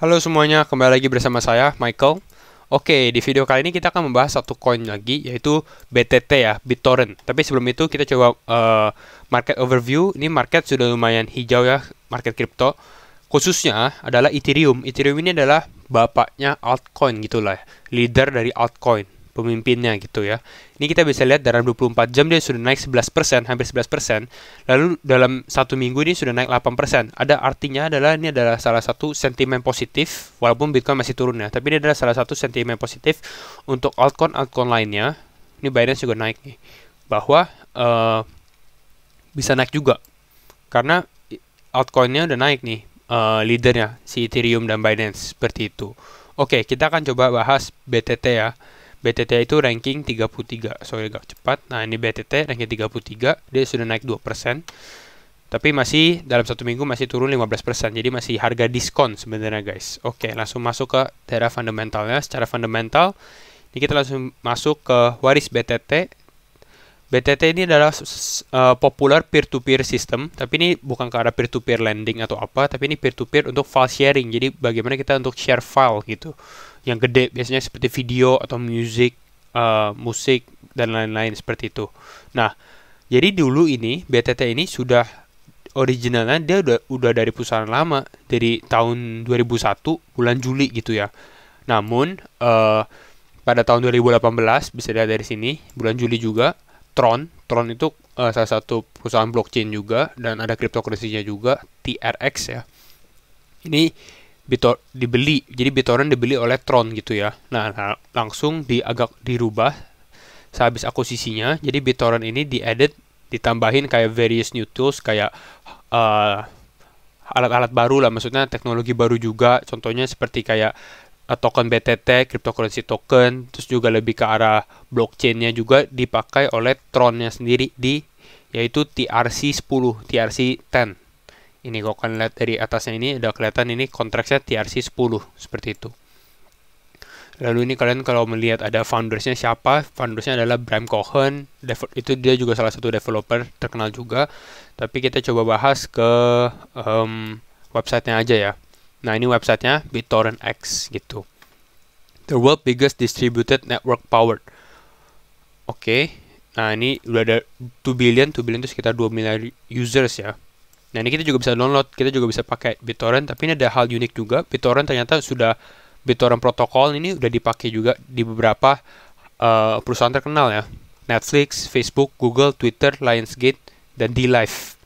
Halo semuanya, kembali lagi bersama saya, Michael. Oke, di video kali ini kita akan membahas satu koin lagi, yaitu BTT ya, BitTorrent. Tapi sebelum itu kita coba uh, market overview. Ini market sudah lumayan hijau ya, market kripto. Khususnya adalah Ethereum. Ethereum ini adalah bapaknya altcoin gitulah, ya, leader dari altcoin pemimpinnya gitu ya. Ini kita bisa lihat dalam 24 jam dia sudah naik 11%, hampir 11%. Lalu dalam satu minggu ini sudah naik 8%. Ada artinya adalah ini adalah salah satu sentimen positif, walaupun Bitcoin masih turun ya. Tapi ini adalah salah satu sentimen positif untuk altcoin-altcoin lainnya. Ini Binance juga naik nih. Bahwa uh, bisa naik juga. Karena altcoinnya udah naik nih. Uh, leadernya, si Ethereum dan Binance, seperti itu. Oke, kita akan coba bahas BTT ya. BTT itu ranking 33 sorry agak cepat nah ini BTT ranking 33 dia sudah naik 2% tapi masih dalam satu minggu masih turun 15% jadi masih harga diskon sebenarnya guys oke langsung masuk ke daerah fundamentalnya secara fundamental ini kita langsung masuk ke waris BTT BTT ini adalah uh, popular peer-to-peer -peer system, tapi ini bukan ke arah peer-to-peer -peer lending atau apa, tapi ini peer-to-peer -peer untuk file sharing. Jadi bagaimana kita untuk share file gitu, yang gede biasanya seperti video atau music, uh, musik dan lain-lain seperti itu. Nah, jadi dulu ini BTT ini sudah originalnya dia udah udah dari perusahaan lama dari tahun 2001 bulan Juli gitu ya. Namun uh, pada tahun 2018 bisa dilihat dari sini bulan Juli juga Tron. Tron itu uh, salah satu perusahaan blockchain juga dan ada cryptocurrency-nya juga TRX ya. Ini Bitor dibeli. Jadi BitTorrent dibeli oleh Tron gitu ya. Nah, nah langsung di agak dirubah sehabis akuisisinya. Jadi BitTorrent ini diedit, ditambahin kayak various new tools kayak uh, alat-alat baru lah maksudnya teknologi baru juga contohnya seperti kayak Uh, token BTT, cryptocurrency token, terus juga lebih ke arah blockchain-nya juga dipakai oleh Tron-nya sendiri di yaitu TRC 10, TRC 10. Ini kalau kalian lihat dari atasnya ini udah kelihatan ini kontraknya TRC 10 seperti itu. Lalu ini kalian kalau melihat ada foundersnya siapa, foundersnya adalah Bram Cohen, itu dia juga salah satu developer terkenal juga. Tapi kita coba bahas ke um, websitenya aja ya. Nah ini websitenya BitTorrent X gitu. The world biggest distributed network powered. Oke. Okay. Nah ini udah ada 2 billion, 2 billion itu sekitar 2 miliar users ya. Nah ini kita juga bisa download, kita juga bisa pakai BitTorrent, tapi ini ada hal unik juga. BitTorrent ternyata sudah BitTorrent protokol ini udah dipakai juga di beberapa uh, perusahaan terkenal ya. Netflix, Facebook, Google, Twitter, Lionsgate, dan DLive.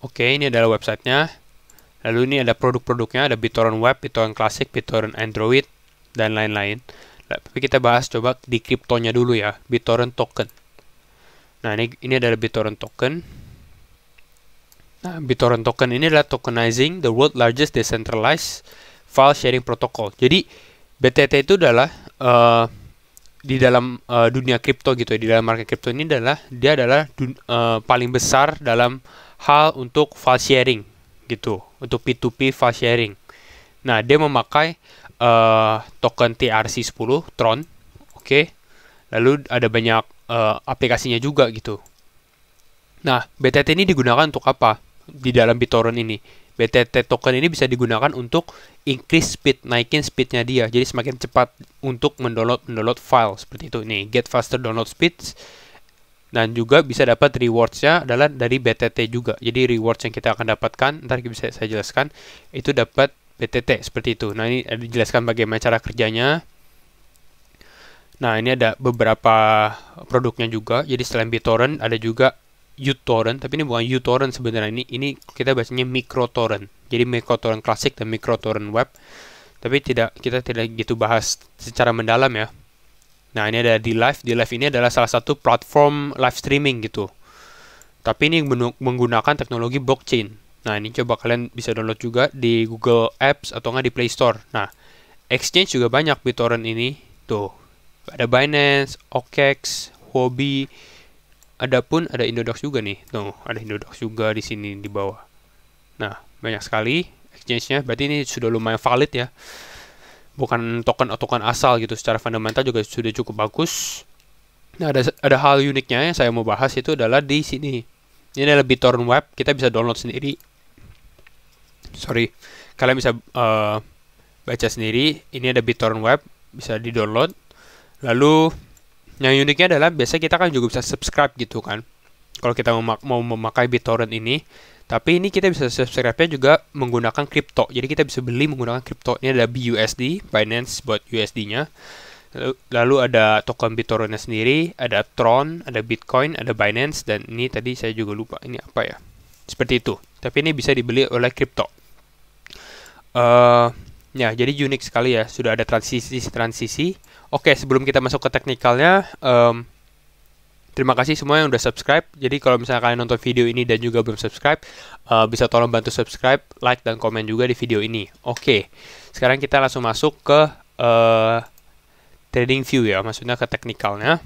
Oke, ini adalah websitenya. Lalu ini ada produk-produknya, ada BitTorrent Web, BitTorrent Classic, BitTorrent Android, dan lain-lain. Tapi kita bahas coba di kriptonya dulu ya, BitTorrent Token. Nah, ini, ini adalah BitTorrent Token. Nah, BitTorrent Token ini adalah tokenizing the world largest decentralized file sharing protocol. Jadi, BTT itu adalah uh, di dalam uh, dunia kripto gitu ya, di dalam market kripto ini adalah dia adalah uh, paling besar dalam hal untuk file sharing gitu untuk P2P file sharing. Nah, dia memakai uh, token TRC10 Tron, oke. Okay? Lalu ada banyak uh, aplikasinya juga gitu. Nah, BTT ini digunakan untuk apa di dalam BitTorrent ini? BTT token ini bisa digunakan untuk increase speed, naikin speednya dia. Jadi semakin cepat untuk mendownload mendownload file seperti itu. Nih, get faster download speeds dan juga bisa dapat rewardsnya adalah dari BTT juga jadi rewards yang kita akan dapatkan ntar bisa saya jelaskan itu dapat BTT seperti itu nah ini dijelaskan bagaimana cara kerjanya nah ini ada beberapa produknya juga jadi selain BitTorrent ada juga uTorrent tapi ini bukan uTorrent sebenarnya ini ini kita bacanya microTorrent jadi microTorrent klasik dan microTorrent web tapi tidak kita tidak gitu bahas secara mendalam ya Nah ini ada di live. Di live ini adalah salah satu platform live streaming gitu. Tapi ini menggunakan teknologi blockchain. Nah ini coba kalian bisa download juga di Google Apps atau nggak di Play Store. Nah exchange juga banyak BitTorrent ini. Tuh ada Binance, OKEx, Huobi. Ada pun ada Indodax juga nih. Tuh ada Indodax juga di sini di bawah. Nah banyak sekali exchange-nya. Berarti ini sudah lumayan valid ya bukan token-token asal gitu secara fundamental juga sudah cukup bagus. Nah, ada ada hal uniknya yang saya mau bahas itu adalah di sini. Ini adalah BitTorrent Web, kita bisa download sendiri. Sorry, kalian bisa uh, baca sendiri. Ini ada BitTorrent Web, bisa di-download. Lalu yang uniknya adalah biasanya kita kan juga bisa subscribe gitu kan. Kalau kita mau, mau memakai BitTorrent ini, tapi ini kita bisa subscribe-nya juga menggunakan kripto. Jadi kita bisa beli menggunakan kripto. Ini ada BUSD, Binance buat USD-nya. Lalu, lalu ada token BitTorrent-nya sendiri, ada Tron, ada Bitcoin, ada Binance, dan ini tadi saya juga lupa. Ini apa ya? Seperti itu. Tapi ini bisa dibeli oleh kripto. Uh, ya, jadi unik sekali ya. Sudah ada transisi-transisi. Oke, sebelum kita masuk ke teknikalnya, um, Terima kasih semua yang udah subscribe. Jadi kalau misalnya kalian nonton video ini dan juga belum subscribe, uh, bisa tolong bantu subscribe, like, dan komen juga di video ini. Oke, sekarang kita langsung masuk ke uh, trading view ya, maksudnya ke teknikalnya.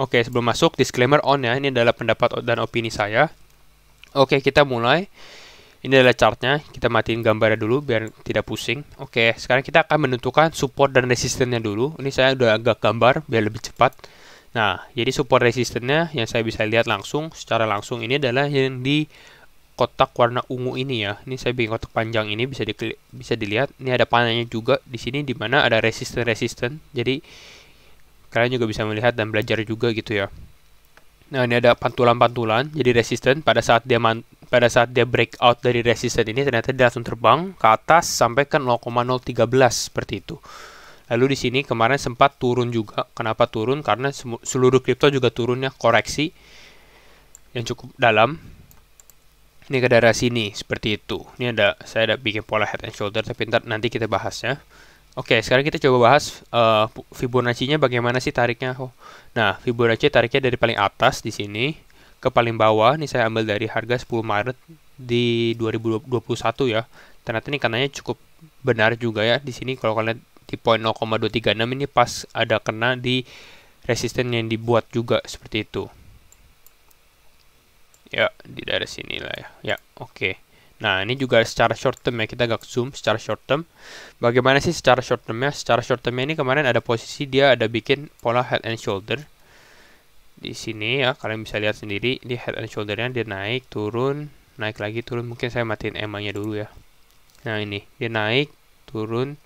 Oke, sebelum masuk, disclaimer on ya, ini adalah pendapat dan opini saya. Oke, kita mulai. Ini adalah chartnya, kita matiin gambarnya dulu biar tidak pusing. Oke, sekarang kita akan menentukan support dan resistennya dulu. Ini saya udah agak gambar biar lebih cepat. Nah, jadi support resistennya yang saya bisa lihat langsung secara langsung ini adalah yang di kotak warna ungu ini ya. Ini saya bikin kotak panjang ini bisa di, bisa dilihat. Ini ada panahnya juga di sini di mana ada resisten-resisten. Jadi kalian juga bisa melihat dan belajar juga gitu ya. Nah, ini ada pantulan-pantulan. Jadi resisten pada saat dia man, pada saat dia breakout dari resisten ini ternyata dia langsung terbang ke atas sampai ke 0,013 seperti itu. Lalu di sini kemarin sempat turun juga. Kenapa turun? Karena seluruh kripto juga turunnya koreksi yang cukup dalam. Ini ke daerah sini seperti itu. Ini ada saya ada bikin pola head and shoulder tapi ntar, nanti kita bahasnya. Oke, sekarang kita coba bahas uh, Fibonacci-nya bagaimana sih tariknya. Oh. Nah, Fibonacci tariknya dari paling atas di sini ke paling bawah. Ini saya ambil dari harga 10 Maret di 2021 ya. Ternyata ini kanannya cukup benar juga ya di sini kalau kalian di poin 0,236 ini pas ada kena di resisten yang dibuat juga seperti itu. Ya, di daerah sini lah ya. Ya, oke. Okay. Nah, ini juga secara short term ya. Kita agak zoom secara short term. Bagaimana sih secara short termnya? Secara short termnya ini kemarin ada posisi dia ada bikin pola head and shoulder. Di sini ya, kalian bisa lihat sendiri. Di head and shoulder shouldernya dia naik, turun, naik lagi, turun. Mungkin saya matiin emangnya dulu ya. Nah, ini. Dia naik, turun,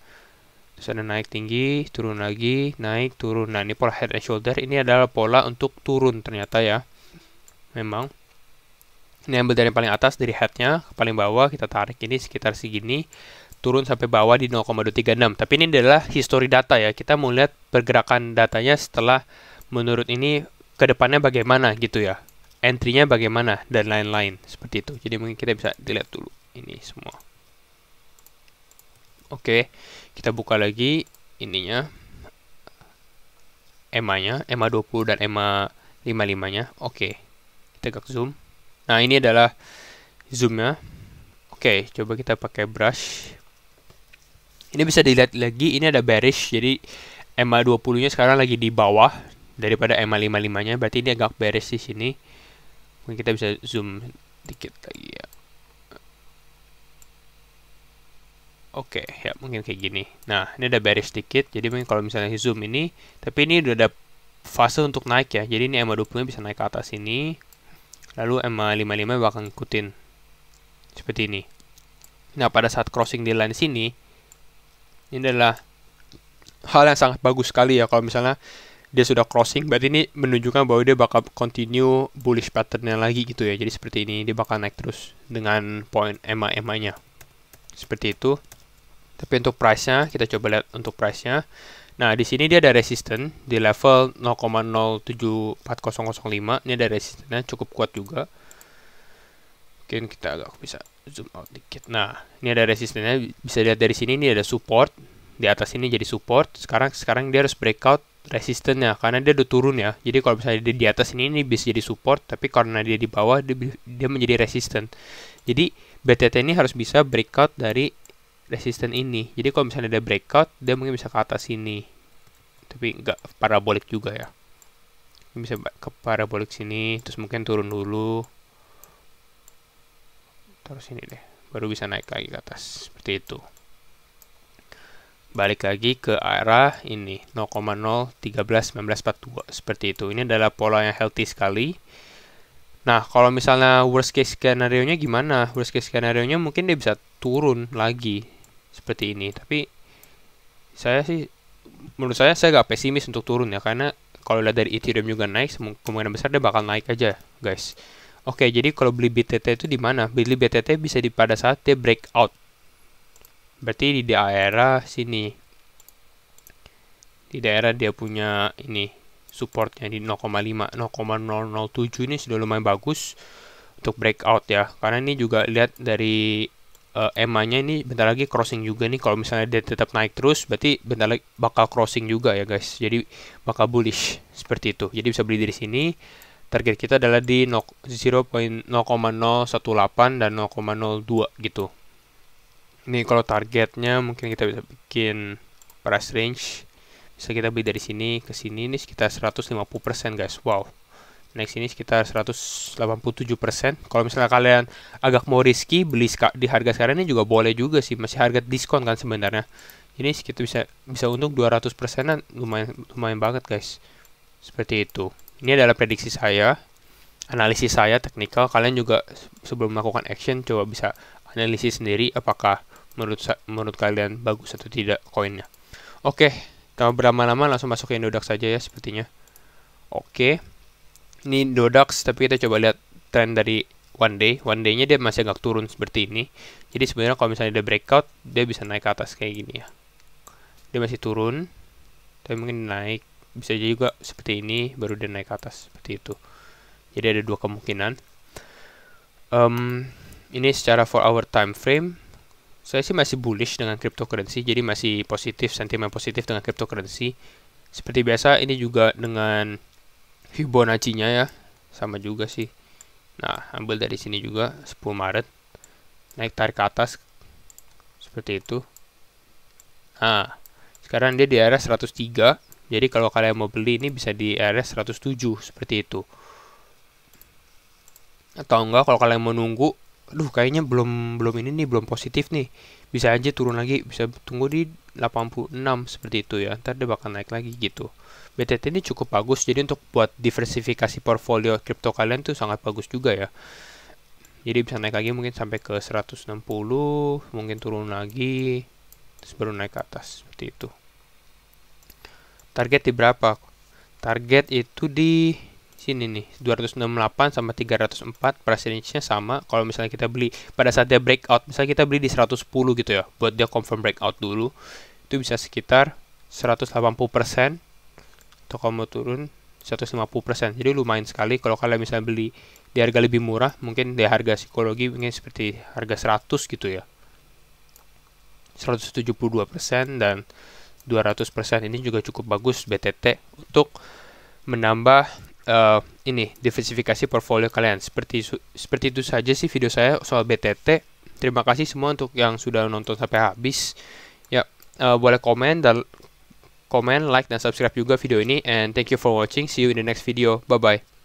Terus ada naik tinggi, turun lagi, naik, turun. Nah, ini pola head and shoulder. Ini adalah pola untuk turun ternyata ya. Memang. Ini ambil dari paling atas, dari headnya ke paling bawah. Kita tarik ini sekitar segini. Turun sampai bawah di 0,236. Tapi ini adalah history data ya. Kita mau lihat pergerakan datanya setelah menurut ini ke depannya bagaimana gitu ya. Entry-nya bagaimana dan lain-lain. Seperti itu. Jadi mungkin kita bisa dilihat dulu ini semua. Oke, kita buka lagi ininya. EMA-nya, EMA 20 dan EMA 55-nya. Oke, kita ke zoom. Nah, ini adalah zoomnya. Oke, coba kita pakai brush. Ini bisa dilihat lagi, ini ada bearish, jadi EMA 20-nya sekarang lagi di bawah daripada EMA 55-nya, berarti ini agak bearish di sini. Mungkin kita bisa zoom dikit lagi ya. Oke, okay, ya mungkin kayak gini. Nah, ini ada bearish sedikit, jadi mungkin kalau misalnya zoom ini, tapi ini udah ada fase untuk naik ya, jadi ini EMA 20 bisa naik ke atas ini, lalu EMA 55 bakal ngikutin. Seperti ini. Nah, pada saat crossing di line sini, ini adalah hal yang sangat bagus sekali ya, kalau misalnya dia sudah crossing, berarti ini menunjukkan bahwa dia bakal continue bullish patternnya lagi gitu ya, jadi seperti ini, dia bakal naik terus dengan point EMA-EMA-nya. Seperti itu. Tapi untuk price-nya, kita coba lihat untuk price-nya. Nah, di sini dia ada resisten di level 0,074005. Ini ada resistennya cukup kuat juga. Mungkin kita agak bisa zoom out dikit. Nah, ini ada resistennya. Bisa lihat dari sini ini ada support. Di atas ini jadi support. Sekarang sekarang dia harus breakout resistennya karena dia udah turun ya. Jadi kalau misalnya dia di atas ini ini bisa jadi support, tapi karena dia di bawah dia, dia menjadi resisten. Jadi BTT ini harus bisa breakout dari resisten ini. Jadi kalau misalnya ada breakout, dia mungkin bisa ke atas sini. Tapi nggak parabolik juga ya. Mungkin bisa ke parabolik sini, terus mungkin turun dulu. Terus sini deh, baru bisa naik lagi ke atas. Seperti itu. Balik lagi ke arah ini, 0,0131942. Seperti itu. Ini adalah pola yang healthy sekali. Nah, kalau misalnya worst case skenario-nya gimana? Worst case skenario-nya mungkin dia bisa turun lagi seperti ini tapi saya sih menurut saya saya gak pesimis untuk turun ya karena kalau lihat dari Ethereum juga naik kemungkinan besar dia bakal naik aja guys oke jadi kalau beli BTT itu di mana beli BTT bisa di pada saat dia breakout berarti di daerah sini di daerah dia punya ini supportnya di 0,5 0,007 ini sudah lumayan bagus untuk breakout ya karena ini juga lihat dari uh, eh, ema ini bentar lagi crossing juga nih kalau misalnya dia tetap naik terus berarti bentar lagi bakal crossing juga ya guys jadi bakal bullish seperti itu jadi bisa beli dari sini target kita adalah di 0,018 dan 0,02 gitu ini kalau targetnya mungkin kita bisa bikin price range bisa kita beli dari sini ke sini ini sekitar 150% guys wow next ini sekitar 187%. Kalau misalnya kalian agak mau riski beli di harga sekarang ini juga boleh juga sih, masih harga diskon kan sebenarnya. Ini sekitar bisa bisa untung 200 persenan lumayan lumayan banget guys. Seperti itu. Ini adalah prediksi saya, analisis saya teknikal. Kalian juga sebelum melakukan action coba bisa analisis sendiri apakah menurut menurut kalian bagus atau tidak koinnya. Oke, okay. tanpa berlama-lama langsung masuk ke Indodax saja ya sepertinya. Oke. Okay ini Dodax tapi kita coba lihat tren dari one day one day-nya dia masih agak turun seperti ini jadi sebenarnya kalau misalnya dia breakout dia bisa naik ke atas kayak gini ya dia masih turun tapi mungkin naik bisa juga seperti ini baru dia naik ke atas seperti itu jadi ada dua kemungkinan um, ini secara for hour time frame saya sih masih bullish dengan cryptocurrency jadi masih positif sentimen positif dengan cryptocurrency seperti biasa ini juga dengan Fibonacci-nya ya. Sama juga sih. Nah, ambil dari sini juga 10 Maret. Naik tarik ke atas seperti itu. Nah, sekarang dia di area 103. Jadi kalau kalian mau beli ini bisa di area 107 seperti itu. Atau enggak kalau kalian mau nunggu, aduh kayaknya belum belum ini nih belum positif nih. Bisa aja turun lagi, bisa tunggu di 86 seperti itu ya ntar dia bakal naik lagi gitu BTT ini cukup bagus jadi untuk buat diversifikasi portfolio kripto kalian tuh sangat bagus juga ya jadi bisa naik lagi mungkin sampai ke 160 mungkin turun lagi terus baru naik ke atas seperti itu target di berapa target itu di sini nih 268 sama 304 price range-nya sama kalau misalnya kita beli pada saat dia breakout misalnya kita beli di 110 gitu ya buat dia confirm breakout dulu itu bisa sekitar 180% atau kalau mau turun 150% jadi lumayan sekali kalau kalian misalnya beli di harga lebih murah mungkin di harga psikologi mungkin seperti harga 100 gitu ya 172% dan 200% ini juga cukup bagus BTT untuk menambah uh, ini diversifikasi portfolio kalian. Seperti seperti itu saja sih video saya soal BTT. Terima kasih semua untuk yang sudah nonton sampai habis. Ya, uh, boleh komen dan komen, like dan subscribe juga video ini and thank you for watching. See you in the next video. Bye bye.